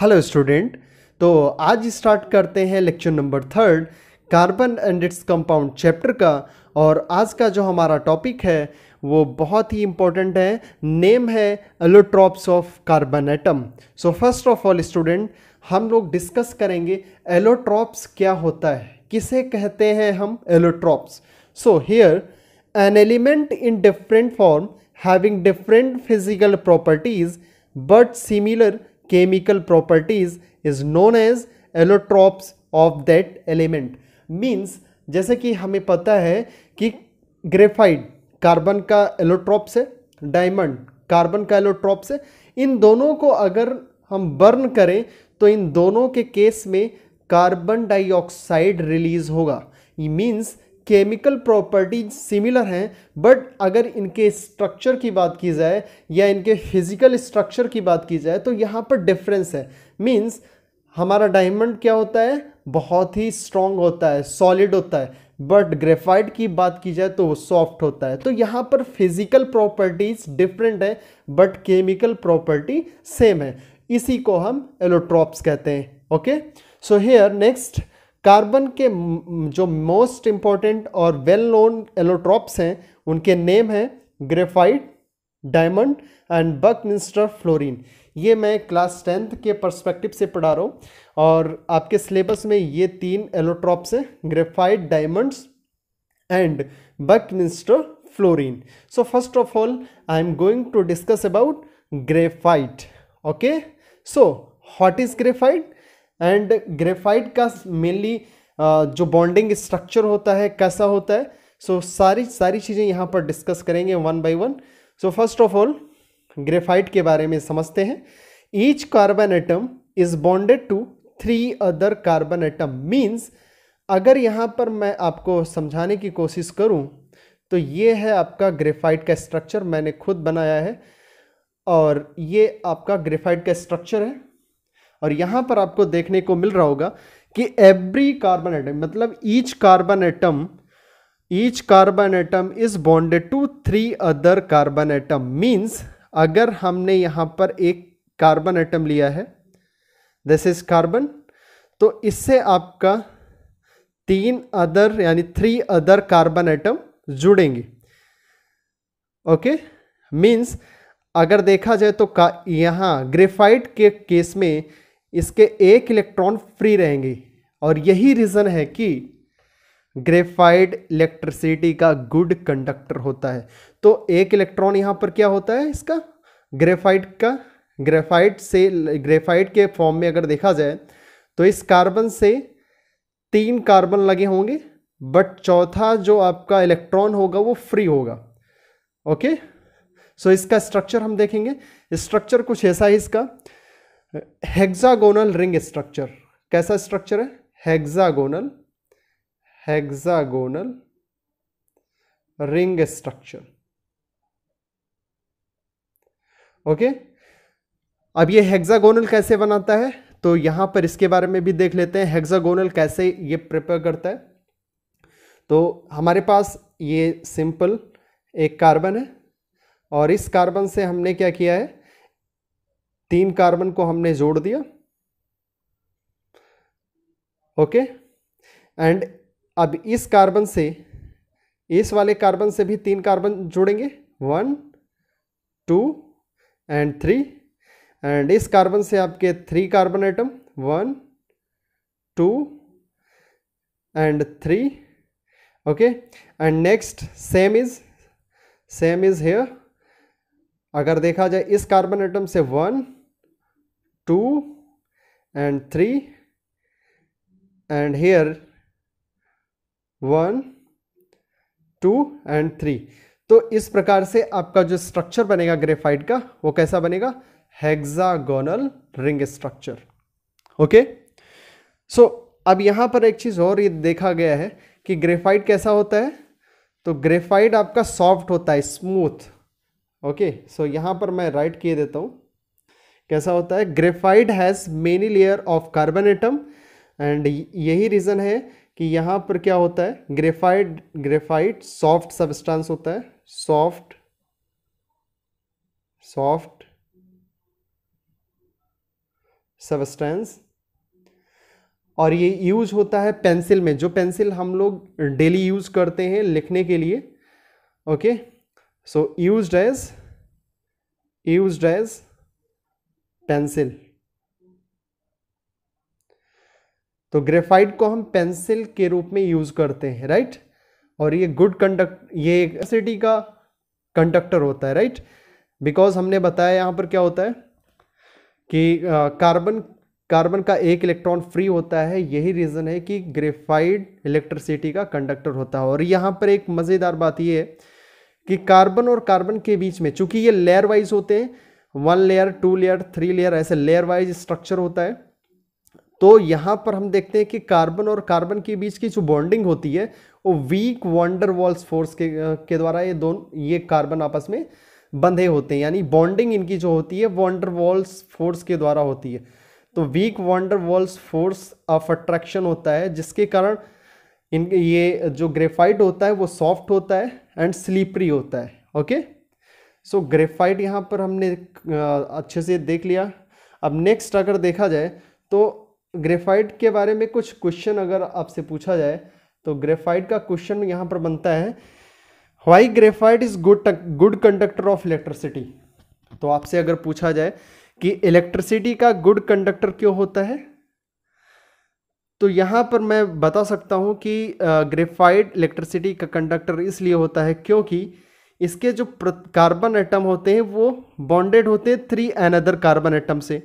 Hello student तो आज start करते हैं lecture number third carbon and its compound chapter का और आज का जो हमारा टॉपिक है वो बहुत ही इम्पोर्टेंट है नेम है allotropes of carbon atom so first of all student हम लोग डिस्कस करेंगे एलोट्रॉप्स क्या होता है किसे कहते हैं हम allotropes so here an element in different form having different physical properties but similar chemical properties is known as allotropes of that element means जैसे कि हमें पता है कि ग्रेफाइड कार्बन का एलोट्रॉप्स है डायमंड कार्बन का एलोट्रॉप्स है इन दोनों को अगर हम बर्न करें तो इन दोनों के केस में कार्बन डाइऑक्साइड रिलीज होगा ई मीन्स केमिकल प्रॉपर्टीज सिमिलर हैं बट अगर इनके स्ट्रक्चर की बात की जाए या इनके फिजिकल स्ट्रक्चर की बात की जाए तो यहाँ पर डिफरेंस है मीन्स हमारा डायमंड क्या होता है बहुत ही स्ट्रॉन्ग होता है सॉलिड होता है बट ग्रेफाइट की बात की जाए तो वो सॉफ्ट होता है तो यहाँ पर फिजिकल प्रॉपर्टीज डिफरेंट है बट केमिकल प्रॉपर्टी सेम है इसी को हम एलोट्रॉप्स कहते हैं okay so here next carbon के जो मोस्ट इम्पॉर्टेंट और वेल नोन एलोट्रॉप्स हैं उनके नेम हैं graphite diamond and buckminsterfullerene ये मैं क्लास टेंथ के पर्सपेक्टिव से पढ़ा रहा हूँ और आपके सिलेबस में ये तीन एलोट्रॉप्स हैं graphite diamonds and buckminsterfullerene so first of all I am going to discuss about graphite okay so what is graphite and graphite का मेनली जो बॉन्डिंग स्ट्रक्चर होता है कैसा होता है सो so, सारी सारी चीज़ें यहाँ पर डिस्कस करेंगे one by one so first of all graphite के बारे में समझते हैं each carbon atom is bonded to three other carbon atom means अगर यहाँ पर मैं आपको समझाने की कोशिश करूँ तो ये है आपका ग्रेफाइट का स्ट्रक्चर मैंने खुद बनाया है और ये आपका ग्रेफाइट का स्ट्रक्चर है और यहां पर आपको देखने को मिल रहा होगा कि एवरी कार्बन एटम मतलब each carbon atom each carbon atom is bonded to three other carbon atom means अगर हमने यहां पर एक कार्बन एटम लिया है दिस इज कार्बन तो इससे आपका तीन अदर यानी थ्री अदर कार्बन एटम जुड़ेंगे ओके okay? मीन्स अगर देखा जाए तो का ग्रेफाइट के केस में इसके एक इलेक्ट्रॉन फ्री रहेंगे और यही रीज़न है कि ग्रेफाइड इलेक्ट्रिसिटी का गुड कंडक्टर होता है तो एक इलेक्ट्रॉन यहाँ पर क्या होता है इसका ग्रेफाइड का ग्रेफाइड से ग्रेफाइड के फॉर्म में अगर देखा जाए तो इस कार्बन से तीन कार्बन लगे होंगे बट चौथा जो आपका इलेक्ट्रॉन होगा वो फ्री होगा ओके सो so इसका स्ट्रक्चर हम देखेंगे स्ट्रक्चर कुछ ऐसा है इसका हेक्सागोनल रिंग स्ट्रक्चर कैसा स्ट्रक्चर है hexagonal hexagonal ring structure okay अब ये हेक्सागोनल कैसे बनाता है तो यहां पर इसके बारे में भी देख लेते हैं हेक्सागोनल कैसे ये प्रिपेयर करता है तो हमारे पास ये सिंपल एक कार्बन है और इस कार्बन से हमने क्या किया है तीन कार्बन को हमने जोड़ दिया ओके एंड अब इस कार्बन से इस वाले कार्बन से भी तीन कार्बन जोड़ेंगे one two and three and इस कार्बन से आपके three carbon atom one two and three okay and next same is same is here अगर देखा जाए इस कार्बन एटम से one two and three and here one two and three तो इस प्रकार से आपका जो स्ट्रक्चर बनेगा ग्रेफाइट का वो कैसा बनेगा hexagonal ring structure okay so अब यहां पर एक चीज़ और ये देखा गया है कि ग्रेफाइट कैसा होता है तो ग्रेफाइट आपका सॉफ्ट होता है स्मूथ ओके सो यहां पर मैं राइट किए देता हूं कैसा होता है graphite has many layer of carbon atom and यही रीज़न है कि यहाँ पर क्या होता है ग्रेफाइट ग्रेफाइट सॉफ्ट सब्सटेंस होता है सॉफ्ट सॉफ्ट सबस्टेंस और ये यूज होता है पेंसिल में जो पेंसिल हम लोग डेली यूज करते हैं लिखने के लिए okay so used as used as pencil तो ग्रेफाइट को हम पेंसिल के रूप में यूज करते हैं राइट और ये गुड कंडक्ट ये एसिडी का कंडक्टर होता है राइट बिकॉज हमने बताया यहां पर क्या होता है कि कार्बन कार्बन का एक इलेक्ट्रॉन फ्री होता है यही रीज़न है कि ग्रेफाइड इलेक्ट्रिसिटी का कंडक्टर होता है और यहां पर एक मज़ेदार बात यह है कि कार्बन और कार्बन के बीच में चूंकि ये लेयर वाइज होते हैं one layer two layer three layer ऐसे लेयर वाइज स्ट्रक्चर होता है तो यहाँ पर हम देखते हैं कि कार्बन और कार्बन के बीच की जो बॉन्डिंग होती है वो वीक वॉन्डर वॉल्स फोर्स के के द्वारा ये दोनों ये कार्बन आपस में बंधे होते हैं यानी बॉन्डिंग इनकी जो होती है वॉन्डर वॉल्स फोर्स के द्वारा होती है तो weak van der Waals force of attraction होता है जिसके कारण इन ये जो ग्रेफाइट होता है वो सॉफ्ट होता है एंड स्लीपरी होता है ओके okay? सो ग्रेफाइट यहाँ पर हमने अच्छे से देख लिया अब नेक्स्ट अगर देखा जाए तो ग्रेफाइट के बारे में कुछ क्वेश्चन अगर आपसे पूछा जाए तो ग्रेफाइट का क्वेश्चन यहाँ पर बनता है why graphite is good good conductor of electricity तो आपसे अगर पूछा जाए कि इलेक्ट्रिसिटी का गुड कंडक्टर क्यों होता है तो यहाँ पर मैं बता सकता हूँ कि ग्रेफाइट इलेक्ट्रिसिटी का कंडक्टर इसलिए होता है क्योंकि इसके जो कार्बन एटम होते हैं वो बॉन्डेड होते हैं थ्री अदर कार्बन एटम से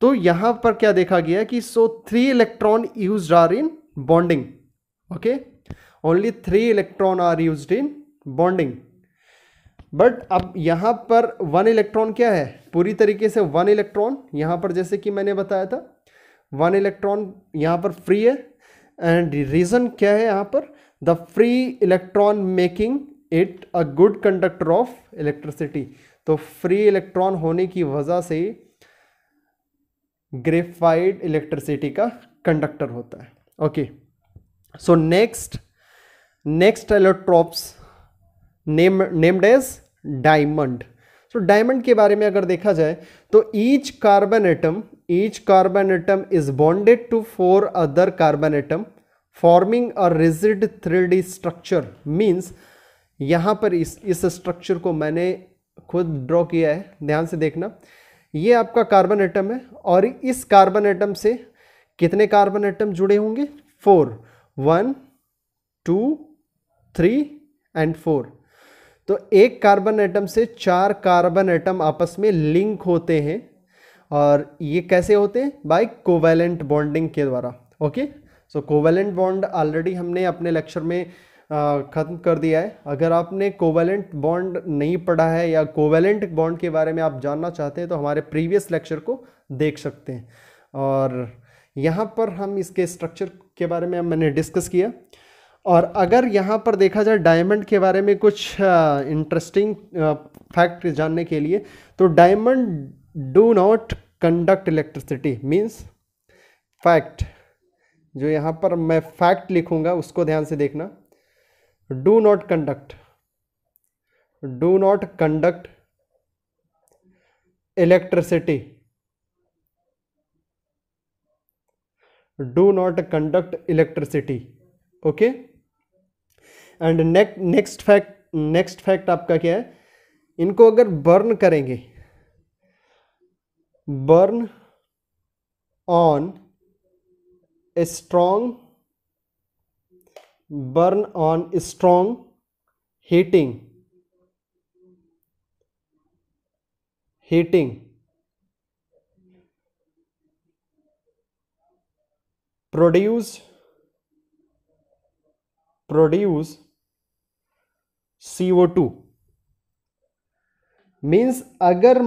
तो यहां पर क्या देखा गया कि so three electron used are in bonding okay only three electron are used in bonding but अब यहां पर वन इलेक्ट्रॉन क्या है पूरी तरीके से वन इलेक्ट्रॉन यहां पर जैसे कि मैंने बताया था वन इलेक्ट्रॉन यहां पर फ्री है एंड रीज़न क्या है यहां पर the free electron making it a good conductor of electricity तो फ्री इलेक्ट्रॉन होने की वजह से ग्रेफाइड इलेक्ट्रिसिटी का कंडक्टर होता है okay so next next allotropes name named as diamond so diamond के बारे में अगर देखा जाए तो each carbon atom each carbon atom is bonded to four other carbon atom forming a rigid three D structure means यहाँ पर इस इस स्ट्रक्चर को मैंने खुद ड्रॉ किया है ध्यान से देखना ये आपका कार्बन एटम है और इस कार्बन एटम से कितने कार्बन एटम जुड़े होंगे four one two three and four तो एक कार्बन एटम से चार कार्बन एटम आपस में लिंक होते हैं और ये कैसे होते हैं बाय कोवेलेंट बॉन्डिंग के द्वारा okay so covalent bond already हमने अपने लेक्चर में ख़त्म कर दिया है अगर आपने कोवेलेंट बॉन्ड नहीं पढ़ा है या कोवेलेंट बॉन्ड के बारे में आप जानना चाहते हैं तो हमारे प्रीवियस लेक्चर को देख सकते हैं और यहाँ पर हम इसके स्ट्रक्चर के बारे में मैंने डिस्कस किया और अगर यहाँ पर देखा जाए डायमंड के बारे में कुछ इंटरेस्टिंग फैक्ट जानने के लिए तो diamond do not conduct electricity means fact जो यहाँ पर मैं फैक्ट लिखूँगा उसको ध्यान से देखना do not conduct do not conduct electricity do not conduct electricity okay and next fact next fact आपका क्या है इनको अगर बर्न करेंगे burn on a strong burn on strong heating heating produce produce CO2 means अगर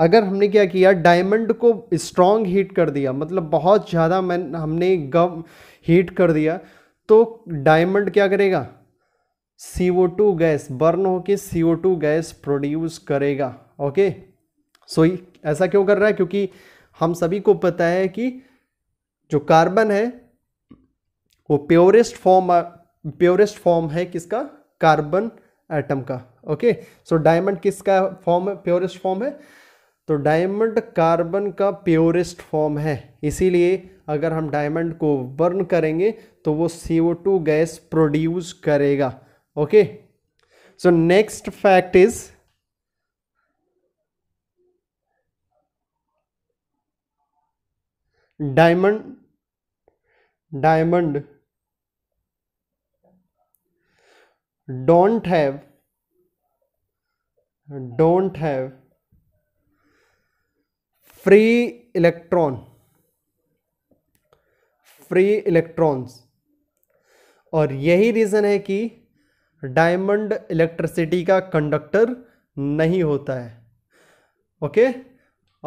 अगर हमने क्या किया डायमंड को स्ट्रॉन्ग हीट कर दिया मतलब बहुत ज़्यादा मैं हमने गम हीट कर दिया तो डायमंड क्या करेगा टू गैस बर्न होके टू गैस प्रोड्यूस करेगा ओके सो so, ऐसा क्यों कर रहा है क्योंकि हम सभी को पता है कि जो कार्बन है वो प्योरेस्ट फॉर्म प्योरेस्ट फॉर्म है किसका कार्बन एटम का ओके सो डायमंड किसका फॉर्म है प्योरेस्ट फॉर्म है तो डायमंड कार्बन का प्योरेस्ट फॉर्म है इसीलिए अगर हम डायमंड को बर्न करेंगे तो वो C O two gas produce करेगा okay so next fact is diamond diamond don't have don't have free electron free electrons और यही रीज़न है कि डायमंड इलेक्ट्रिसिटी का कंडक्टर नहीं होता है ओके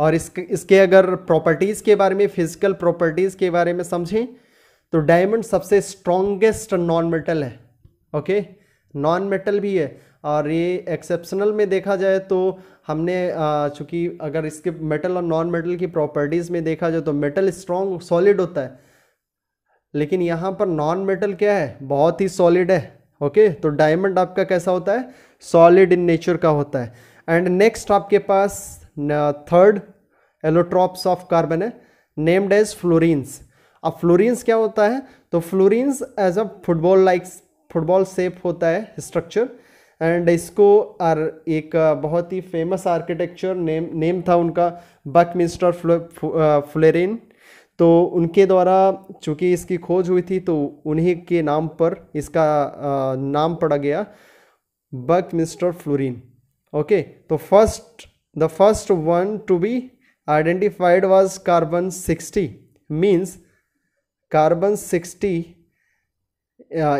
और इसके इसके अगर प्रॉपर्टीज़ के बारे में फिजिकल प्रॉपर्टीज़ के बारे में समझें तो डायमंड सबसे स्ट्रॉन्गेस्ट नॉन मेटल है ओके नॉन मेटल भी है और ये एक्सेप्शनल में देखा जाए तो हमने चूँकि अगर इसके मेटल और नॉन मेटल की प्रॉपर्टीज़ में देखा जाए तो मेटल स्ट्रॉन्ग सॉलिड होता है लेकिन यहाँ पर नॉन मेटल क्या है बहुत ही सॉलिड है ओके तो डायमंड आपका कैसा होता है सॉलिड इन नेचर का होता है एंड नेक्स्ट आपके पास थर्ड एलोट्रॉप्स ऑफ कार्बन है नेम्ड एज फ्लोरिन्स अब फ्लोरिन्स क्या होता है तो fullerenes as a football like football shape होता है स्ट्रक्चर एंड इसको आर एक uh, बहुत ही फेमस आर्किटेक्चर नेम नेम था उनका बक मिनिस्टर फ्लोरिन तो उनके द्वारा चूँकि इसकी खोज हुई थी तो उन्हीं के नाम पर इसका नाम पड़ा गया बक मिस्टर फ्लोरिन ओके तो first the first one to be identified was carbon sixty means carbon sixty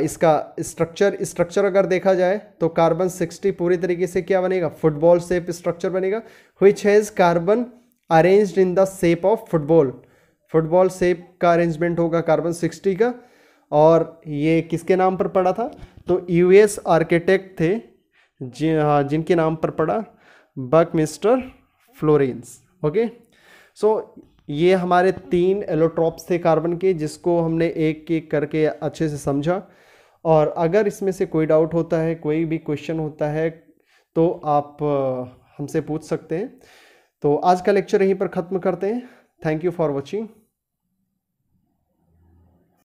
इसका स्ट्रक्चर स्ट्रक्चर अगर देखा जाए तो कार्बन सिक्सटी पूरी तरीके से क्या बनेगा फुटबॉल सेप स्ट्रक्चर बनेगा which has carbon arranged in the shape of football football shape का अरेंजमेंट होगा कार्बन सिक्सटी का और ये किसके नाम पर पड़ा था तो यूएस आर्किटेक्ट थे जी हाँ जिनके नाम पर पड़ा Buck mister Fuller okay so ये हमारे तीन एलोट्रॉप्स थे कार्बन के जिसको हमने एक एक करके अच्छे से समझा और अगर इसमें से कोई डाउट होता है कोई भी क्वेश्चन होता है तो आप हमसे पूछ सकते हैं तो आज का लेक्चर यहीं पर ख़त्म करते हैं थैंक यू फॉर वॉचिंग